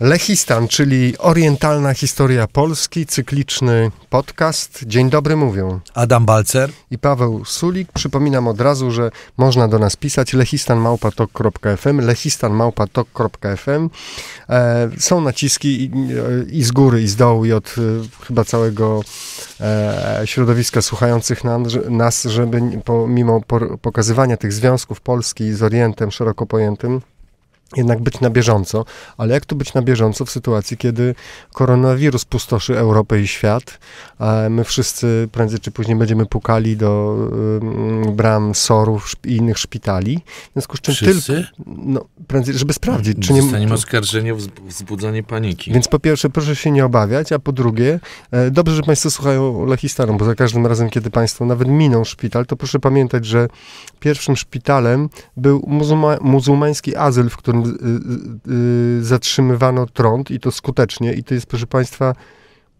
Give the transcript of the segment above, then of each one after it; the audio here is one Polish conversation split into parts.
Lechistan, czyli orientalna historia Polski, cykliczny podcast. Dzień dobry mówią. Adam Balcer i Paweł Sulik. Przypominam od razu, że można do nas pisać lechistanmałpatok.fm lechistanmałpatok.fm e, Są naciski i, i, z góry, i z dołu, i od e, chyba całego e, środowiska słuchających nam, że, nas, żeby pomimo pokazywania tych związków Polski z Orientem szeroko pojętym, jednak być na bieżąco. Ale jak tu być na bieżąco w sytuacji, kiedy koronawirus pustoszy Europę i świat? My wszyscy prędzej czy później będziemy pukali do tak. bram SOR-ów i innych szpitali. W związku z czym wszyscy? tylko... No, prędzej, żeby sprawdzić, czy nie... Zostaniemy oskarżeni o wzbudzanie paniki. Więc po pierwsze, proszę się nie obawiać, a po drugie, e, dobrze, że Państwo słuchają lechistarom, bo za każdym razem, kiedy Państwo nawet miną szpital, to proszę pamiętać, że pierwszym szpitalem był muzułma muzułmański azyl, w którym Y, y, y, zatrzymywano trąd i to skutecznie. I to jest, proszę Państwa,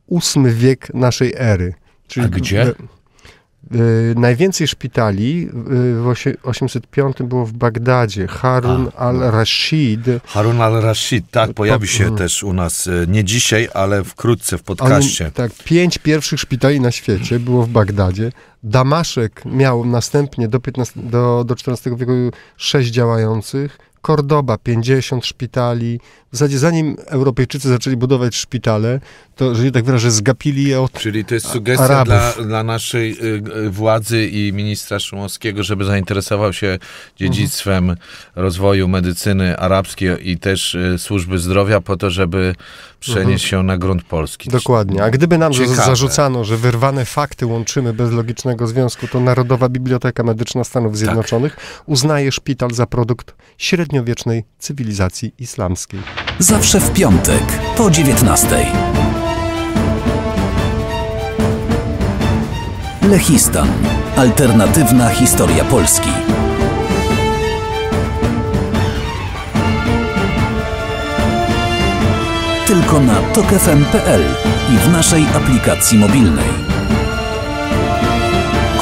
ósmy wiek naszej ery. Czyli A gdzie? najwięcej szpitali w 805 było w Bagdadzie. Harun no. al-Rashid. Harun al-Rashid, tak, pojawi się to, też u nas nie dzisiaj, ale wkrótce w podcaście. tak, pięć pierwszych szpitali na świecie było w Bagdadzie. Damaszek miał następnie do, 15, do, do XIV wieku sześć działających, Kordoba 50 szpitali, w zasadzie zanim Europejczycy zaczęli budować szpitale, to, że tak wyrażę, zgapili je od Czyli to jest sugestia dla, dla naszej y, y, władzy i ministra Szumowskiego, żeby zainteresował się dziedzictwem mhm. rozwoju medycyny arabskiej i też y, służby zdrowia po to, żeby przenieść mhm. się na grunt polski. Dokładnie. A gdyby nam Ciekawe. zarzucano, że wyrwane fakty łączymy bez logicznego związku, to Narodowa Biblioteka Medyczna Stanów tak. Zjednoczonych tak. uznaje szpital za produkt średniowiecznej cywilizacji islamskiej. Zawsze w piątek po 19. Lechistan. Alternatywna historia Polski. Tylko na tokefm.pl i w naszej aplikacji mobilnej.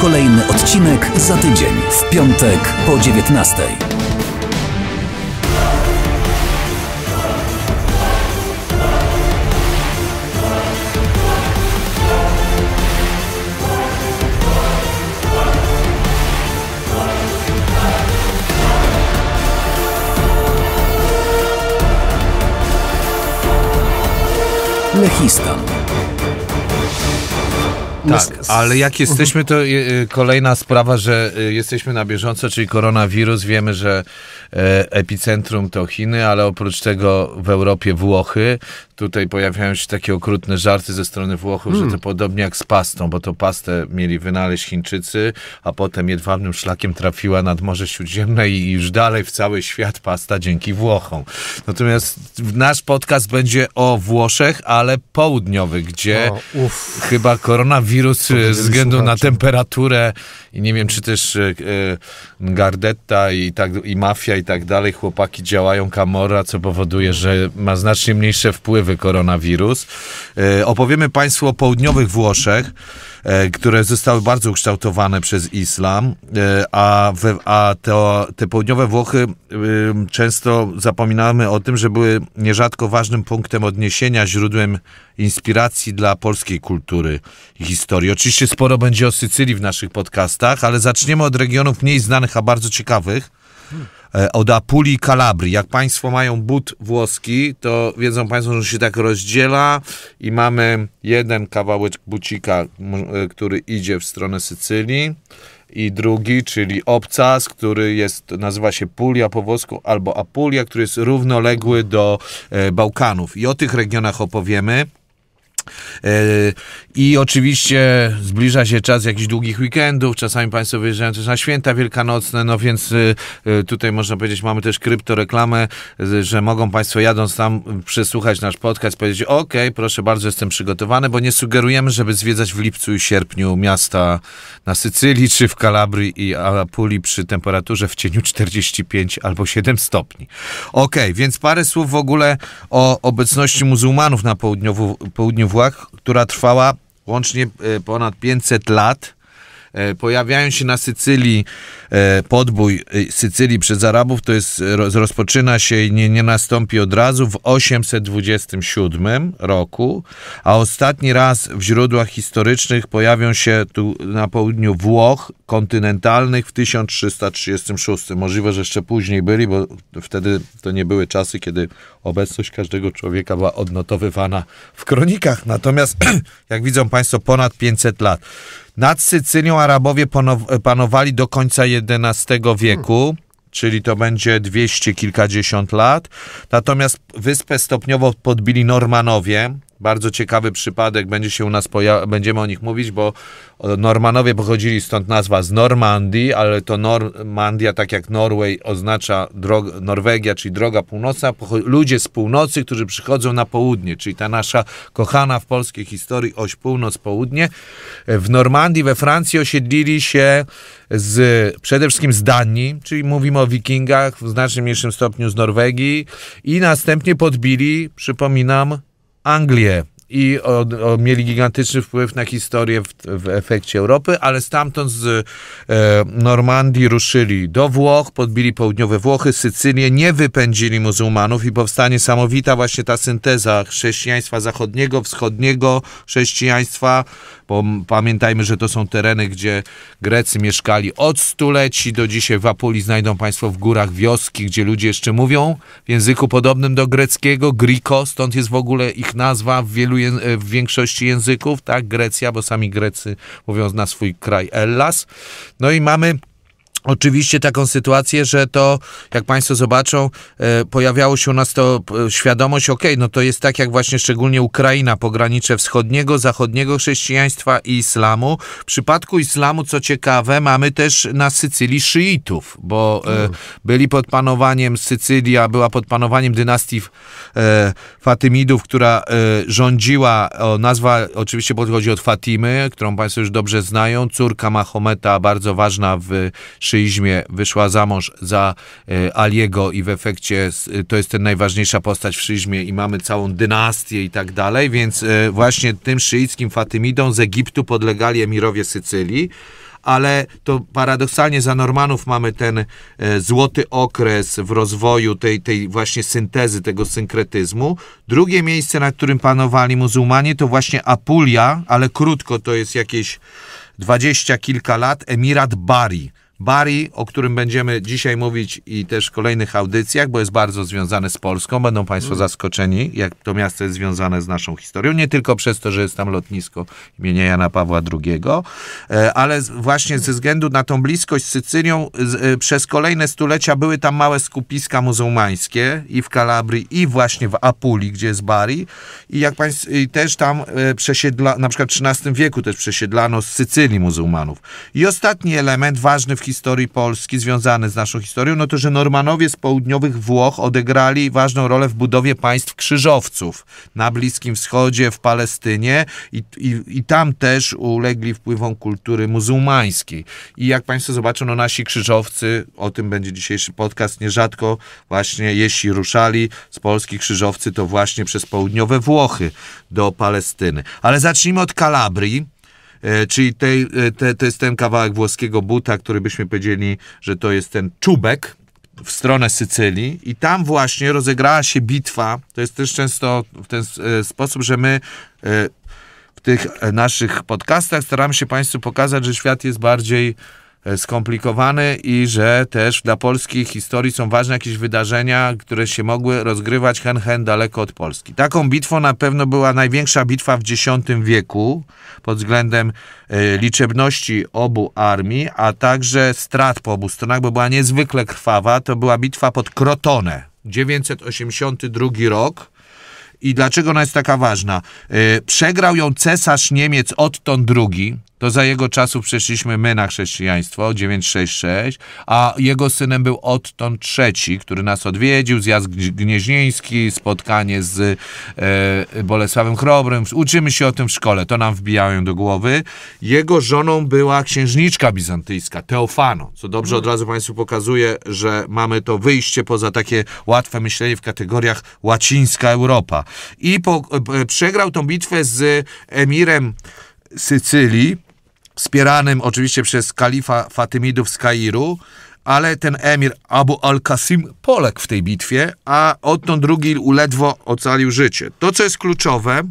Kolejny odcinek za tydzień, w piątek po 19. Tak, ale jak jesteśmy, to e, e, kolejna sprawa, że e, jesteśmy na bieżąco, czyli koronawirus. Wiemy, że epicentrum to Chiny, ale oprócz tego w Europie Włochy. Tutaj pojawiają się takie okrutne żarty ze strony Włochów, że hmm. to podobnie jak z pastą, bo to pastę mieli wynaleźć Chińczycy, a potem jedwabnym szlakiem trafiła nad Morze Śródziemne i już dalej w cały świat pasta dzięki Włochom. Natomiast nasz podcast będzie o Włoszech, ale południowych, gdzie o, chyba koronawirus e, ze względu na temperaturę i nie wiem, czy też y, Gardetta i, tak, i mafia i tak dalej, chłopaki działają kamora, co powoduje, że ma znacznie mniejsze wpływy wpływy koronawirus. E, opowiemy Państwu o południowych Włoszech, e, które zostały bardzo ukształtowane przez islam, e, a, we, a to, te południowe Włochy często zapominamy o tym, że były nierzadko ważnym punktem odniesienia, źródłem inspiracji dla polskiej kultury i historii. Oczywiście sporo będzie o Sycylii w naszych podcastach, ale zaczniemy od regionów mniej znanych, a bardzo ciekawych. E, od Apuli Calabrii. Jak Państwo mają but włoski, to wiedzą Państwo, że się tak rozdziela i mamy jeden kawałek bucika, e, który idzie w stronę Sycylii i drugi, czyli obcas, który jest, nazywa się Pulia po włosku albo Apulia, który jest równoległy do e, Bałkanów. I o tych regionach opowiemy. E, I oczywiście zbliża się czas jakichś długich weekendów, czasami Państwo wyjeżdżają też na święta wielkanocne, no więc y, y, tutaj można powiedzieć, mamy też kryptoreklamę, y, że mogą Państwo jadąc tam przesłuchać nasz podcast, powiedzieć, ok, proszę bardzo, jestem przygotowany, bo nie sugerujemy, żeby zwiedzać w lipcu i sierpniu miasta na Sycylii, czy w Kalabrii i Apuli przy temperaturze w cieniu 45 albo 7 stopni. Ok, więc parę słów w ogóle o obecności muzułmanów na południu, południu która trwała łącznie e, ponad 500 lat E, pojawiają się na Sycylii e, podbój e, Sycylii przez Arabów, to jest, rozpoczyna się i nie, nie nastąpi od razu w 827 roku, a ostatni raz w źródłach historycznych pojawią się tu na południu Włoch kontynentalnych w 1336. Możliwe, że jeszcze później byli, bo wtedy to nie były czasy, kiedy obecność każdego człowieka była odnotowywana w kronikach. Natomiast, jak widzą Państwo, ponad 500 lat. Nad Sycylią Arabowie panowali do końca XI wieku czyli to będzie dwieście kilkadziesiąt lat. Natomiast wyspę stopniowo podbili Normanowie, bardzo ciekawy przypadek, będzie się u nas będziemy o nich mówić, bo e, Normanowie pochodzili stąd nazwa z Normandii, ale to Normandia, tak jak Norway, oznacza drog- Norwegia, czyli droga północna. ludzie z północy, którzy przychodzą na południe, czyli ta nasza kochana w polskiej historii oś północ-południe. W Normandii, we Francji osiedlili się z, przede wszystkim z Danii, czyli mówimy o wikingach w znacznie mniejszym stopniu z Norwegii i następnie podbili, przypominam, Anglije i o, o, mieli gigantyczny wpływ na historię w, w efekcie Europy, ale stamtąd z e, Normandii ruszyli do Włoch, podbili południowe Włochy, Sycylię, nie wypędzili muzułmanów i powstanie samowita właśnie ta synteza chrześcijaństwa zachodniego, wschodniego chrześcijaństwa, bo pamiętajmy, że to są tereny, gdzie Grecy mieszkali od stuleci do dzisiaj w Apulii znajdą Państwo w górach wioski, gdzie ludzie jeszcze mówią w języku podobnym do greckiego, griko, stąd jest w ogóle ich nazwa w wielu E, w większości języków, tak? Grecja, bo sami Grecy mówią na swój kraj Ellas. No i mamy Oczywiście taką sytuację, że to, jak Państwo zobaczą, e, pojawiało się u nas to e, świadomość, ok, no to jest tak jak właśnie szczególnie Ukraina, pogranicze wschodniego, zachodniego chrześcijaństwa i islamu. W przypadku islamu, co ciekawe, mamy też na Sycylii szyitów, bo e, mm. byli pod panowaniem, Sycylia była pod panowaniem dynastii e, Fatymidów, która e, rządziła, o, nazwa oczywiście podchodzi od Fatimy, którą Państwo już dobrze znają, córka Mahometa, bardzo ważna w szyizmie wyszła za mąż za e, Aliego i w efekcie to jest ten najważniejsza postać w szyizmie i mamy całą dynastię i tak dalej, więc e, właśnie tym szyickim Fatymidom z Egiptu podlegali emirowie Sycylii ale to paradoksalnie za Normanów mamy ten e, złoty okres w rozwoju tej, tej właśnie syntezy, tego synkretyzmu. Drugie miejsce, na którym panowali muzułmanie, to właśnie Apulia, ale krótko to jest jakieś dwadzieścia kilka lat, Emirat Bari Bari, o którym będziemy dzisiaj mówić i też w kolejnych audycjach, bo jest bardzo związane z Polską. Będą Państwo mm. zaskoczeni, jak to miasto jest związane z naszą historią. Nie tylko przez to, że jest tam lotnisko imienia Jana Pawła II, e, ale właśnie ze względu na tą bliskość z Sycylią e, przez kolejne stulecia były tam małe skupiska muzułmańskie i w Kalabrii, i właśnie w Apuli, gdzie jest Bari. I jak Państwo, i też tam e, przesiedla, na przykład w XIII wieku też przesiedlano z Sycylii muzułmanów. I ostatni element ważny w historii Polski związany z naszą historią, no to że Normanowie z południowych Włoch odegrali ważną rolę w budowie państw krzyżowców na Bliskim Wschodzie, w Palestynie i, i, i tam też ulegli wpływom kultury muzułmańskiej. I jak Państwo zobaczą, no nasi krzyżowcy, o tym będzie dzisiejszy podcast, nierzadko właśnie jeśli ruszali z Polski krzyżowcy, to właśnie przez południowe Włochy do Palestyny. Ale zacznijmy od Kalabrii E, czyli tej, e, te, to jest ten kawałek włoskiego buta, który byśmy powiedzieli, że to jest ten czubek, w stronę Sycylii i tam właśnie rozegrała się bitwa. To jest też często w ten e, sposób, że my w tych naszych podcastach staramy się Państwu pokazać, że świat jest bardziej E, skomplikowany i że też dla polskiej historii są ważne jakieś wydarzenia, które się mogły rozgrywać hen hen daleko od Polski. Taką bitwą na pewno była największa bitwa w X wieku pod względem e, liczebności obu armii, a także strat po obu stronach, bo była niezwykle krwawa. To była bitwa pod Krotone, 982 rok. I dlaczego ona jest taka ważna? E, przegrał ją cesarz Niemiec Otton II, to za jego czasu przeszliśmy my na chrześcijaństwo, 966, a jego synem był Otton III, który nas odwiedził, zjazd gnieźnieński, spotkanie z e, Bolesławem Chrobrym. Uczymy się o tym w szkole, to nam wbijają do głowy. Jego żoną była księżniczka bizantyjska, Teofano, co dobrze od razu Państwu pokazuje, że mamy to wyjście poza takie łatwe myślenie w kategoriach łacińska Europa. I po, e, przegrał tą bitwę z emirem Sycylii, wspieranym oczywiście przez kalifa Fatymidów z Kairu, ale ten emir Abu al-Qasim poległ w tej bitwie, a odtąd drugi uledwo ocalił życie. To, co jest kluczowe,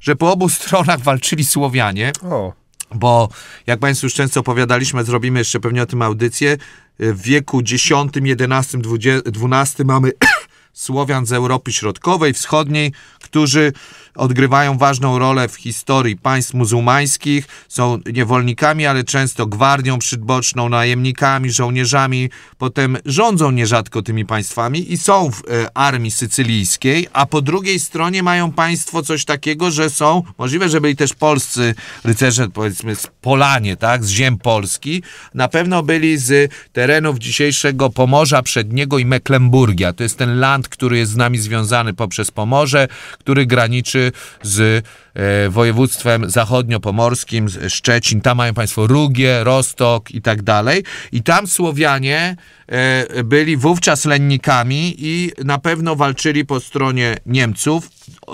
że po obu stronach walczyli Słowianie, o. bo jak Państwu już często opowiadaliśmy, zrobimy jeszcze pewnie o tym audycję, w wieku X, XI, XII mamy Słowian z Europy Środkowej, Wschodniej, którzy odgrywają ważną rolę w historii państw muzułmańskich, są niewolnikami, ale często gwardią przyboczną, najemnikami, żołnierzami, potem rządzą nierzadko tymi państwami i są w e, armii sycylijskiej, a po drugiej stronie mają państwo coś takiego, że są, możliwe, że byli też polscy rycerze, powiedzmy z Polanie, tak, z ziem Polski, na pewno byli z terenów dzisiejszego Pomorza Przedniego i Mecklenburgia, to jest ten land, który jest z nami związany poprzez Pomorze, który graniczy z e, województwem zachodniopomorskim, Szczecin, tam mają państwo Rugie, Rostok i tak dalej. I tam Słowianie e, byli wówczas lennikami i na pewno walczyli po stronie Niemców.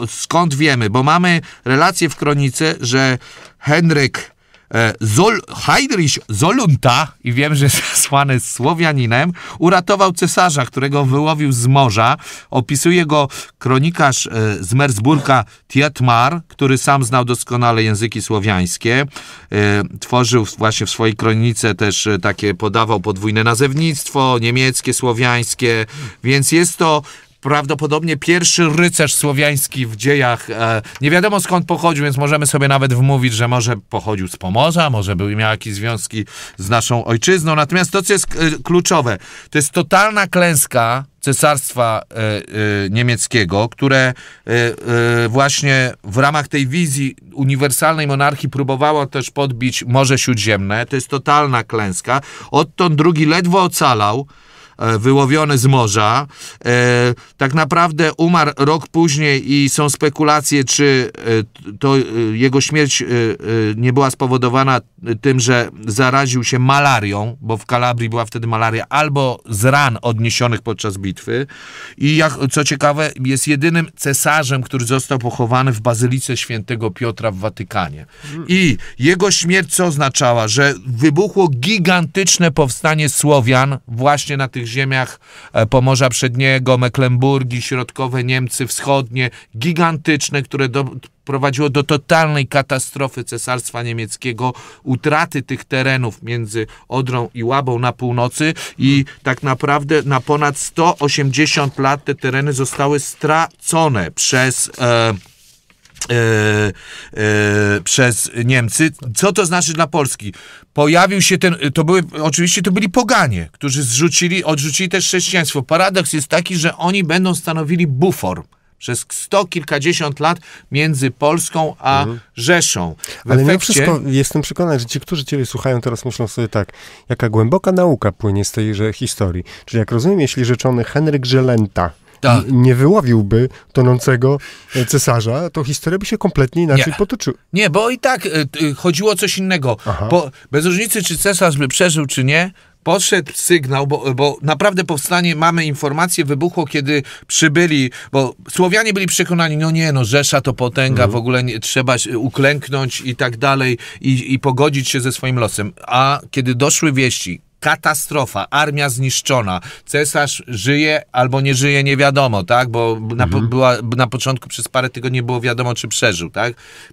Skąd wiemy? Bo mamy relację w kronice, że Henryk E, Zol, Heidrich Zolunta, i wiem, że zasłany Słowianinem, uratował cesarza, którego wyłowił z morza. Opisuje go kronikarz e, z Merzburga Tietmar, który sam znał doskonale języki słowiańskie. E, tworzył właśnie w swojej kronice też takie, podawał podwójne nazewnictwo, niemieckie, słowiańskie, więc jest to prawdopodobnie pierwszy rycerz słowiański w dziejach. E, nie wiadomo skąd pochodził, więc możemy sobie nawet wmówić, że może pochodził z Pomorza, może był, miał jakieś związki z naszą ojczyzną. Natomiast to, co jest e, kluczowe, to jest totalna klęska Cesarstwa e, e, Niemieckiego, które e, e, właśnie w ramach tej wizji uniwersalnej monarchii próbowało też podbić Morze Śródziemne. To jest totalna klęska. Odtąd drugi ledwo ocalał. E, wyłowiony z morza. E, tak naprawdę umarł rok później i są spekulacje, czy e, to jego śmierć nie była spowodowana tym, że zaraził się malarią, bo w Kalabrii była wtedy malaria, albo z ran odniesionych podczas bitwy. I jak, co ciekawe, jest jedynym cesarzem, który został pochowany w Bazylice Świętego Piotra w Watykanie. I jego śmierć co oznaczała? Że wybuchło gigantyczne powstanie Słowian właśnie na tych ziemiach e, Pomorza Przedniego, Mecklenburgii, środkowe Niemcy, wschodnie, gigantyczne, które do, prowadziło do totalnej katastrofy Cesarstwa Niemieckiego, utraty tych terenów między Odrą i Łabą na północy i tak naprawdę na ponad 180 lat te tereny zostały stracone przez e, E, e, przez Niemcy. Co to znaczy dla Polski? Pojawił się ten, to były, oczywiście to byli poganie, którzy zrzucili, odrzucili też chrześcijaństwo. Paradoks jest taki, że oni będą stanowili bufor przez sto kilkadziesiąt lat między Polską a mhm. Rzeszą. W Ale efekcie... wszystko jestem przekonany, że ci, którzy ciebie słuchają, teraz myślą sobie tak, jaka głęboka nauka płynie z tejże historii. Czyli jak rozumiem, jeśli rzeczony Henryk Żelenta tak. nie wyłowiłby tonącego e, cesarza, to historia by się kompletnie inaczej nie. potoczyła. Nie, bo i tak y, chodziło o coś innego. Bo bez różnicy, czy cesarz by przeżył, czy nie, poszedł sygnał, bo, bo naprawdę powstanie, mamy informację, wybuchło, kiedy przybyli, bo Słowianie byli przekonani, no nie, no Rzesza to potęga, mhm. w ogóle nie, trzeba uklęknąć i tak dalej i, i pogodzić się ze swoim losem. A kiedy doszły wieści, katastrofa, armia zniszczona, cesarz żyje albo nie żyje, nie wiadomo, tak? Bo na, mhm. była, na początku przez parę tygodni było wiadomo, czy przeżył, tak?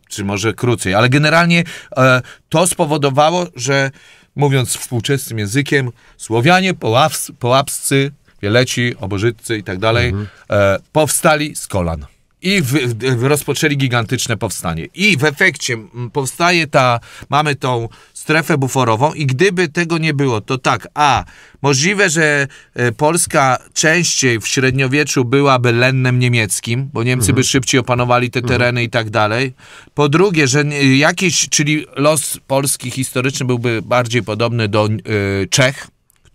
Czy może krócej, ale generalnie e, to spowodowało, że mówiąc współczesnym językiem, Słowianie, Połaps, Połapscy, Wieleci, Obożytcy i tak dalej, mhm. e, powstali z kolan i w, w, rozpoczęli gigantyczne powstanie. I w efekcie powstaje ta, mamy tą strefę buforową i gdyby tego nie było, to tak, a możliwe, że e, Polska częściej w średniowieczu byłaby lennem niemieckim, bo Niemcy mhm. by szybciej opanowali te mhm. tereny mhm. i tak dalej. Po drugie, że jakiś, czyli los Polski historyczny byłby bardziej podobny do y, Czech,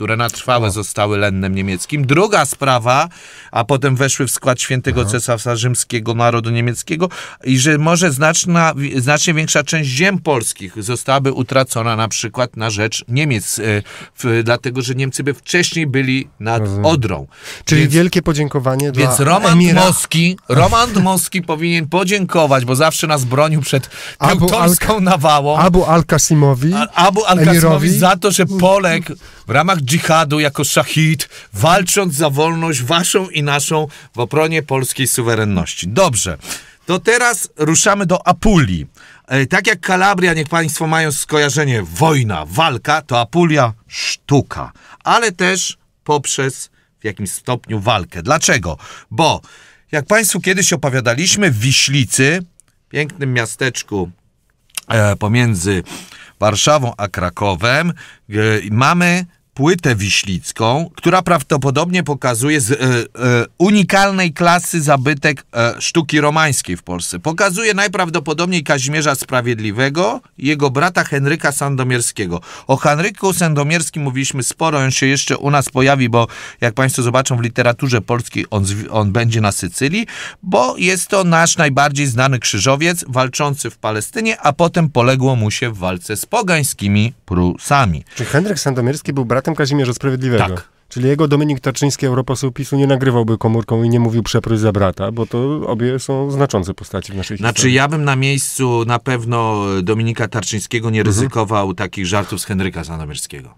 które na trwałe no. zostały lennem niemieckim. Druga sprawa, a potem weszły w skład świętego Aha. Mhm. cesarza rzymskiego narodu niemieckiego i że może znaczna, znacznie większa część ziem polskich zostałaby utracona na przykład na rzecz Niemiec, e, w, dlatego że Niemcy by wcześniej byli nad Rozumiem. Odrą. Czyli więc, wielkie podziękowanie więc dla Roman Emira. Moski, Roman Moski powinien podziękować, bo zawsze nas bronił przed teutońską nawałą. Abu Al-Kasimowi, Abu Al-Kasimowi za to, że Polek w ramach dżihadu jako szachid, walcząc za wolność waszą i naszą w obronie polskiej suwerenności. Dobrze. To teraz ruszamy do Apulii. E, tak jak Kalabria, niech Państwo mają skojarzenie wojna, walka, to Apulia sztuka, ale też poprzez w jakimś stopniu walkę. Dlaczego? Bo jak Państwu kiedyś opowiadaliśmy, w Wiślicy, pięknym miasteczku e, pomiędzy Warszawą a Krakowem, mamy płytę wiślicką, która prawdopodobnie pokazuje z, y, y, unikalnej klasy zabytek y, sztuki romańskiej w Polsce. Pokazuje najprawdopodobniej Kazimierza Sprawiedliwego i jego brata Henryka Sandomierskiego. O Henryku Sandomierskim mówiliśmy sporo, on się jeszcze u nas pojawi, bo jak Państwo zobaczą w literaturze polskiej, on, on będzie na Sycylii, bo jest to nasz najbardziej znany krzyżowiec walczący w Palestynie, a potem poległo mu się w walce z pogańskimi Prusami. Czy Henryk Sandomierski był bratem kandydatem Kazimierza Sprawiedliwego. Tak. Czyli jego Dominik Tarczyński, europoseł PiSu, nie nagrywałby komórką i nie mówił przeproś za brata, bo to obie są znaczące postaci w naszej znaczy, historii. Znaczy ja bym na miejscu na pewno Dominika Tarczyńskiego nie mhm. ryzykował mhm. takich żartów z Henryka Zanowierskiego,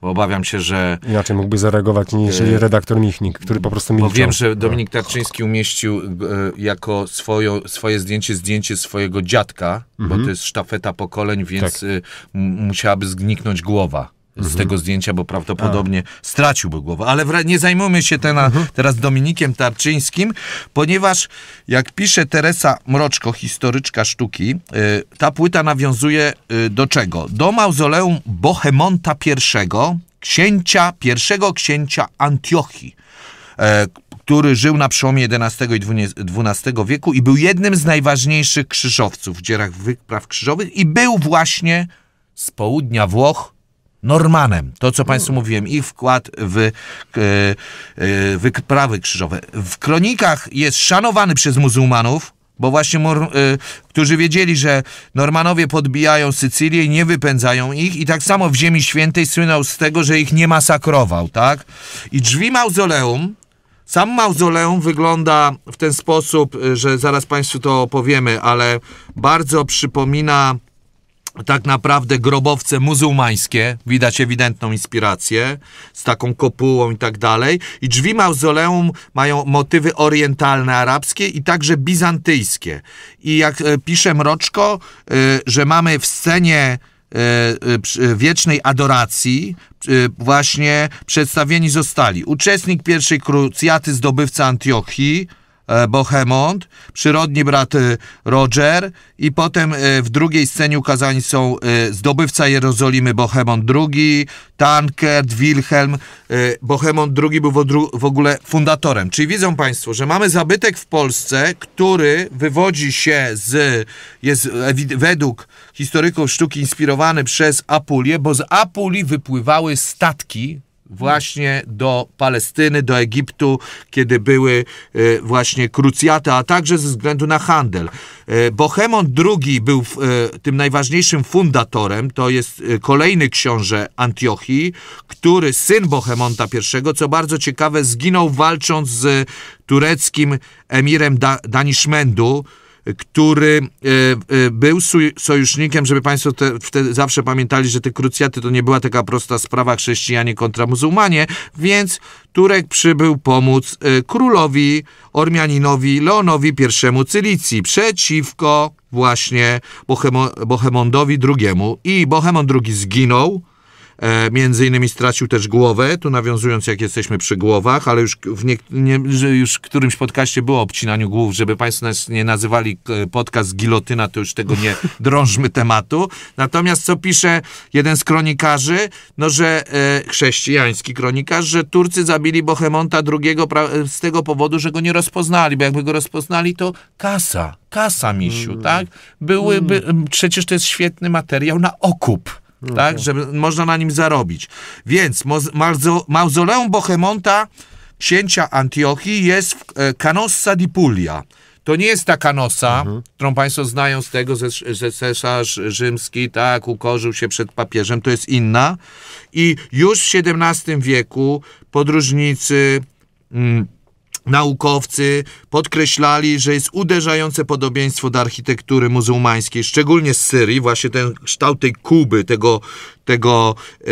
bo obawiam się, że... Inaczej mógłby zareagować niż yy, redaktor Michnik, który po prostu milczał. Bo wiem, że Dominik Tarczyński umieścił yy, jako swojo, swoje zdjęcie zdjęcie swojego dziadka, bo mhm. to jest sztafeta pokoleń, więc tak. yy, musiałaby zgniknąć głowa z tego mhm. zdjęcia, bo prawdopodobnie A. straciłby głowę. Ale nie zajmujmy się ten mhm. teraz Dominikiem Tarczyńskim, ponieważ jak pisze Teresa Mroczko, historyczka sztuki, y, ta płyta nawiązuje y, do czego? Do mauzoleum Bohemonta I, księcia, pierwszego księcia Antiochi, e, który żył na przełomie XI i XII wieku i był jednym z najważniejszych krzyżowców w dzierach wypraw krzyżowych i był właśnie z południa Włoch Normanem, to co Państwu mówiłem, ich wkład w e, e, wyprawy krzyżowe. W kronikach jest szanowany przez muzułmanów, bo właśnie, e, którzy wiedzieli, że Normanowie podbijają Sycylię i nie wypędzają ich i tak samo w Ziemi Świętej słynął z tego, że ich nie masakrował, tak? I drzwi mauzoleum, sam mauzoleum wygląda w ten sposób, że zaraz Państwu to opowiemy, ale bardzo przypomina tak naprawdę grobowce muzułmańskie, widać ewidentną inspirację z taką kopułą i tak dalej. I drzwi mauzoleum mają motywy orientalne, arabskie i także bizantyjskie. I jak e, pisze Mroczko, e, że mamy w scenie e, wiecznej adoracji właśnie przedstawieni zostali uczestnik pierwszej krucjaty zdobywca Antiochii, E, Bohemond, przyrodni brat e, Roger i potem e, w drugiej scenie ukazani są zdobywca Jerozolimy Bohemond II, Tankert, Wilhelm. Bohemond II był w ogóle fundatorem. Czyli widzą Państwo, że mamy zabytek w Polsce, który wywodzi się z, jest według historyków sztuki inspirowany przez Apulię, bo z Apuli wypływały statki właśnie do Palestyny, do Egiptu, kiedy były e, właśnie krucjaty, a także ze względu na handel. E, Bohemond II był e, tym najważniejszym fundatorem, to jest kolejny książę Antiochii, który, syn Bohemonta I, co bardzo ciekawe, zginął walcząc z tureckim emirem Danishmendu, który e, e, był sojusznikiem, żeby Państwo te, wtedy zawsze pamiętali, że te krucjaty to nie była taka prosta sprawa chrześcijanie kontra muzułmanie, więc Turek przybył pomóc e, królowi, Ormianinowi, Leonowi I Cylicji przeciwko właśnie Bohemo, Bohemondowi II. I Bohemond II zginął, E, między innymi stracił też głowę, tu nawiązując jak jesteśmy przy głowach, ale już w nie, nie, już którymś podcaście było o obcinaniu głów, żeby państwo nas nie nazywali e, podcast gilotyna, to już tego nie drążmy tematu. Natomiast co pisze jeden z kronikarzy, no że e, chrześcijański kronikarz, że Turcy zabili Bohemonta drugiego e, z tego powodu, że go nie rozpoznali, bo jakby go rozpoznali, to kasa, kasa misiu, mm. tak? Byłyby, mm. przecież to jest świetny materiał na okup no tak, że można na nim zarobić. Więc mauzo mauzoleum Bohemonta, księcia Antiochi, jest w e, Canossa di Puglia. To nie jest ta kanosa, mhm. którą Państwo znają z tego, że cesarz rzymski tak ukorzył się przed papieżem, to jest inna. I już w XVII wieku podróżnicy. Mm, Naukowcy podkreślali, że jest uderzające podobieństwo do architektury muzułmańskiej, szczególnie z Syrii, właśnie ten kształt tej kuby, tego, tego, e, e,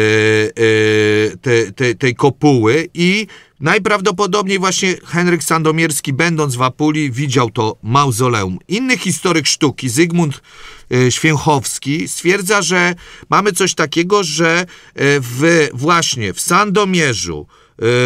te, te, tej kopuły i najprawdopodobniej właśnie Henryk Sandomierski, będąc w Apuli, widział to mauzoleum. Inny historyk sztuki, Zygmunt e, Święchowski, stwierdza, że mamy coś takiego, że e, w, właśnie w Sandomierzu,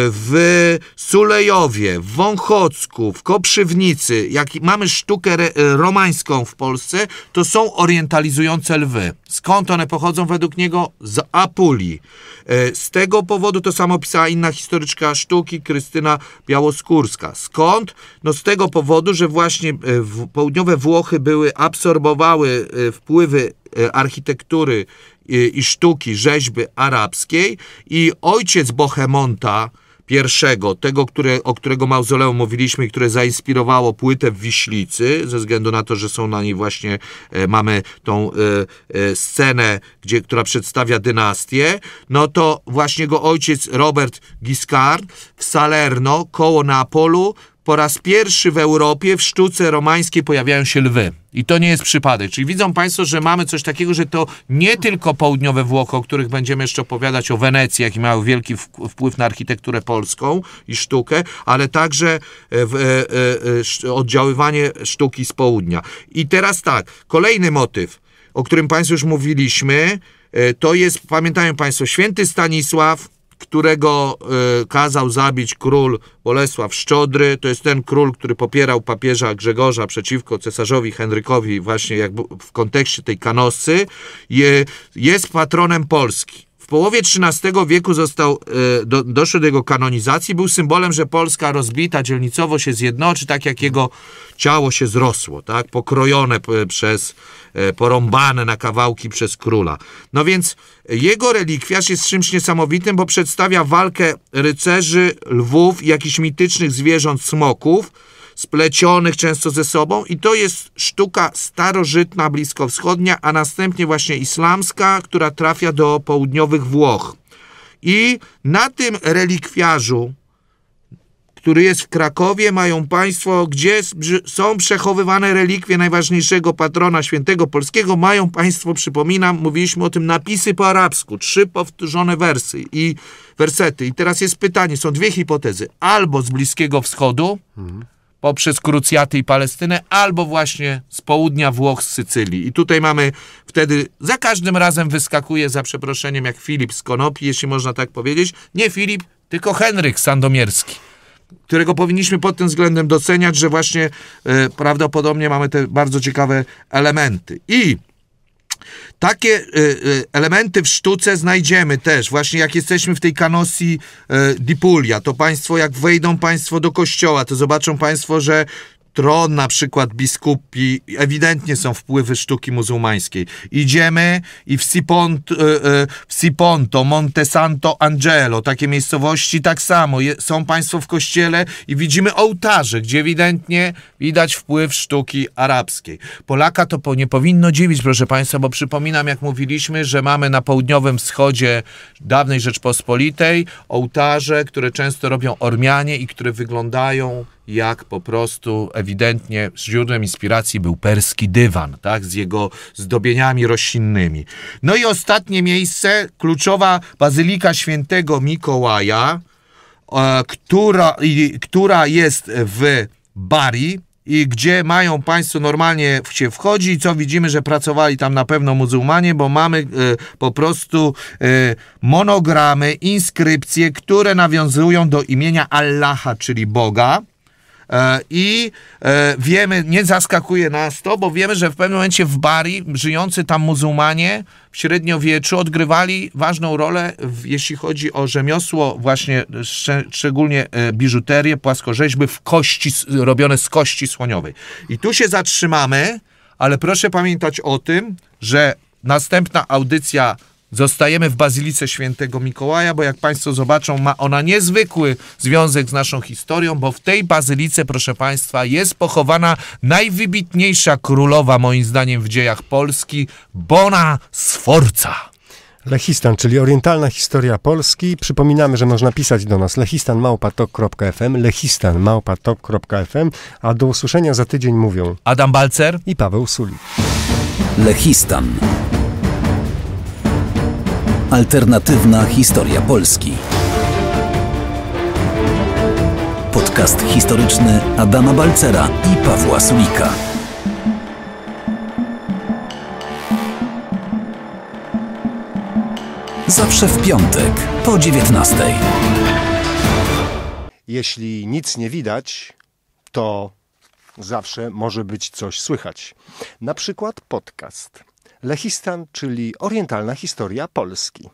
w Sulejowie, w Wąchocku, w Koprzywnicy, jak mamy sztukę e, romańską w Polsce, to są orientalizujące lwy. Skąd one pochodzą? Według niego z Apulii. E, z tego powodu to samo pisała inna historyczka sztuki, Krystyna Białoskórska. Skąd? No z tego powodu, że właśnie e, południowe Włochy były, absorbowały wpływy architektury i sztuki rzeźby arabskiej i ojciec Bohemonta I, tego, które, o którego mauzoleum mówiliśmy, które zainspirowało płytę w Wiślicy, ze względu na to, że są na niej właśnie, e, mamy tą e, e, scenę, gdzie, która przedstawia dynastię, no to właśnie go ojciec Robert Giscard w Salerno, koło Napolu po raz pierwszy w Europie w sztuce romańskiej pojawiają się lwy. I to nie jest przypadek. Czyli widzą Państwo, że mamy coś takiego, że to nie tylko południowe Włochy, o których będziemy jeszcze opowiadać, o Wenecji, jaki miał wielki wpływ na architekturę polską i sztukę, ale także e, w, e, e, oddziaływanie sztuki z południa. I teraz tak, kolejny motyw, o którym Państwu już mówiliśmy, to jest, pamiętają Państwo, święty Stanisław, którego y, kazał zabić król Bolesław Szczodry. To jest ten król, który popierał papieża Grzegorza przeciwko cesarzowi Henrykowi właśnie jak w kontekście tej kanosy. Jest patronem Polski połowie XIII wieku został, e, do, doszło do jego kanonizacji, był symbolem, że Polska rozbita dzielnicowo się zjednoczy, tak jak jego ciało się zrosło, tak, pokrojone e, przez, e, porąbane na kawałki przez króla. No więc jego relikwiarz jest czymś niesamowitym, bo przedstawia walkę rycerzy, lwów, jakichś mitycznych zwierząt, smoków, splecionych często ze sobą i to jest sztuka starożytna, bliskowschodnia, a następnie właśnie islamska, która trafia do południowych Włoch. I na tym relikwiarzu, który jest w Krakowie, mają państwo, gdzie są przechowywane relikwie najważniejszego patrona świętego polskiego, mają państwo, przypominam, mówiliśmy o tym, napisy po arabsku, trzy powtórzone wersy i wersety. I teraz jest pytanie, są dwie hipotezy. Albo z Bliskiego Wschodu, mhm poprzez Krucjaty i Palestynę, albo właśnie z południa Włoch, z Sycylii. I tutaj mamy wtedy, za każdym razem wyskakuje, za przeproszeniem, jak Filip z Konopi, jeśli można tak powiedzieć. Nie Filip, tylko Henryk Sandomierski którego powinniśmy pod tym względem doceniać, że właśnie y, prawdopodobnie mamy te bardzo ciekawe elementy. I takie y, y, elementy w sztuce znajdziemy też. Właśnie jak jesteśmy w tej kanosji y, Dipulia, to państwo, jak wejdą państwo do kościoła, to zobaczą państwo, że tron, na przykład biskupi, ewidentnie są wpływy sztuki muzułmańskiej. Idziemy i w, Sipont, e, e, w Siponto, Monte Santo Angelo, takie miejscowości tak samo. są państwo w kościele i widzimy ołtarze, gdzie ewidentnie widać wpływ sztuki arabskiej. Polaka to po, nie powinno dziwić, proszę państwa, bo przypominam, jak mówiliśmy, że mamy na południowym wschodzie dawnej Rzeczpospolitej ołtarze, które często robią Ormianie i które wyglądają jak po prostu ewidentnie źródłem inspiracji był perski dywan, tak, z jego zdobieniami roślinnymi. No i ostatnie miejsce, kluczowa Bazylika Świętego Mikołaja, e, która, i, która jest w Bari, i gdzie mają Państwo normalnie się wchodzi, co widzimy, że pracowali tam na pewno muzułmanie, bo mamy e, po prostu e, monogramy, inskrypcje, które nawiązują do imienia Allaha, czyli Boga. E, I e, wiemy, nie zaskakuje nas to, bo wiemy, że w pewnym momencie w Bari żyjący tam muzułmanie w średniowieczu odgrywali ważną rolę, jeśli chodzi o rzemiosło, właśnie szczególnie e, biżuterię, płaskorzeźby w kości, robione z kości słoniowej. I tu się zatrzymamy, ale proszę pamiętać o tym, że następna audycja Zostajemy w Bazylice Świętego Mikołaja, bo jak Państwo zobaczą, ma ona niezwykły związek z naszą historią, bo w tej bazylice, proszę Państwa, jest pochowana najwybitniejsza królowa, moim zdaniem, w dziejach Polski, Bona Sforca. Lechistan, czyli orientalna historia Polski. Przypominamy, że można pisać do nas lechistanmałpatok.fm, lechistanmałpatok.fm, a do usłyszenia za tydzień mówią Adam Balcer i Paweł Suli. Lechistan. Alternatywna historia Polski. Podcast historyczny Adama Balcera i Pawła Sulika. Zawsze w piątek po 19. Jeśli nic nie widać, to zawsze może być coś słychać. Na przykład podcast. Lechistan, czyli orientalna historia Polski.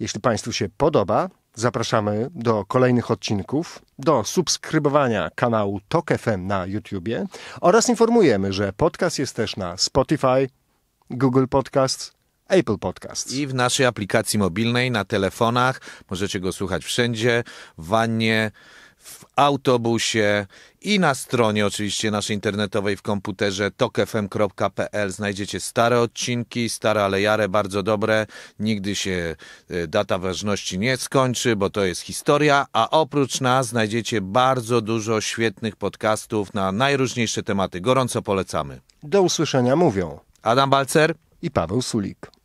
Jeśli Państwu się podoba, zapraszamy do kolejnych odcinków, do subskrybowania kanału Tok FM na YouTubie oraz informujemy, że podcast jest też na Spotify, Google Podcasts, Apple Podcast I w naszej aplikacji mobilnej na telefonach możecie go słuchać wszędzie, w wannie, w autobusie i na stronie oczywiście naszej internetowej w komputerze tokefm.pl znajdziecie stare odcinki, stare alejare, bardzo dobre. Nigdy się e, data ważności nie skończy, bo to jest historia, a oprócz nas znajdziecie bardzo dużo świetnych podcastów na najróżniejsze tematy. Gorąco polecamy. Do usłyszenia mówią Adam Balcer i Paweł Sulik.